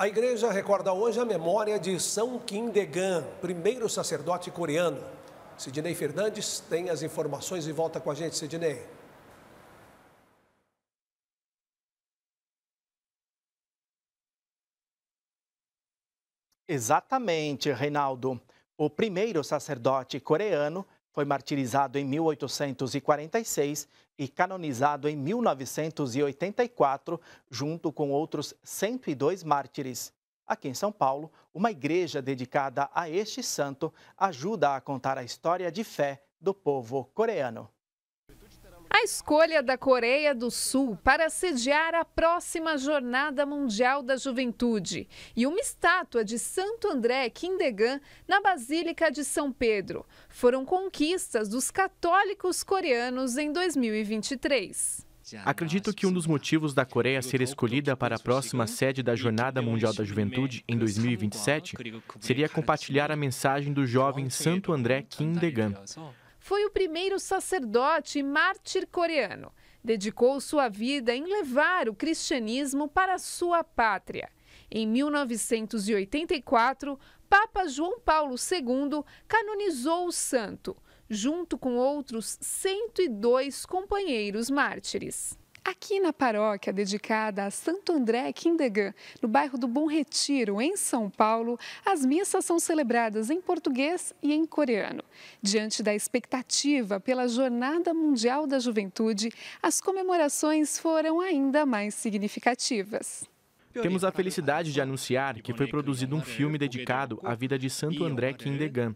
A igreja recorda hoje a memória de São Kim Degan, primeiro sacerdote coreano. Sidney Fernandes tem as informações e volta com a gente, Sidney. Exatamente, Reinaldo. O primeiro sacerdote coreano foi martirizado em 1846 e canonizado em 1984, junto com outros 102 mártires. Aqui em São Paulo, uma igreja dedicada a este santo ajuda a contar a história de fé do povo coreano. A escolha da Coreia do Sul para sediar a próxima Jornada Mundial da Juventude e uma estátua de Santo André Kindegan na Basílica de São Pedro foram conquistas dos católicos coreanos em 2023. Acredito que um dos motivos da Coreia ser escolhida para a próxima sede da Jornada Mundial da Juventude em 2027 seria compartilhar a mensagem do jovem Santo André Kim Degan foi o primeiro sacerdote mártir coreano. Dedicou sua vida em levar o cristianismo para sua pátria. Em 1984, Papa João Paulo II canonizou o santo, junto com outros 102 companheiros mártires. Aqui na paróquia dedicada a Santo André Quindegan, no bairro do Bom Retiro, em São Paulo, as missas são celebradas em português e em coreano. Diante da expectativa pela Jornada Mundial da Juventude, as comemorações foram ainda mais significativas. Temos a felicidade de anunciar que foi produzido um filme dedicado à vida de Santo André Kindegan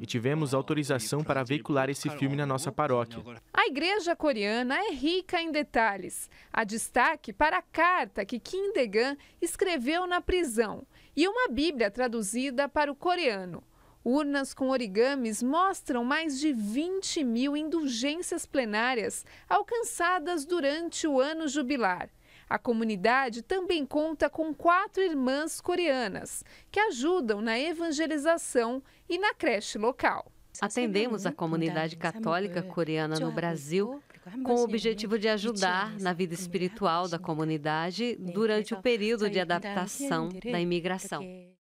e tivemos autorização para veicular esse filme na nossa paróquia. A igreja coreana é rica em detalhes. Há destaque para a carta que Kindegan escreveu na prisão e uma Bíblia traduzida para o coreano. Urnas com origamis mostram mais de 20 mil indulgências plenárias alcançadas durante o ano jubilar. A comunidade também conta com quatro irmãs coreanas que ajudam na evangelização e na creche local. Atendemos a comunidade é católica é é, coreana no Brasil com o objetivo de né? ajudar na vida espiritual da comunidade durante o período de adaptação da imigração.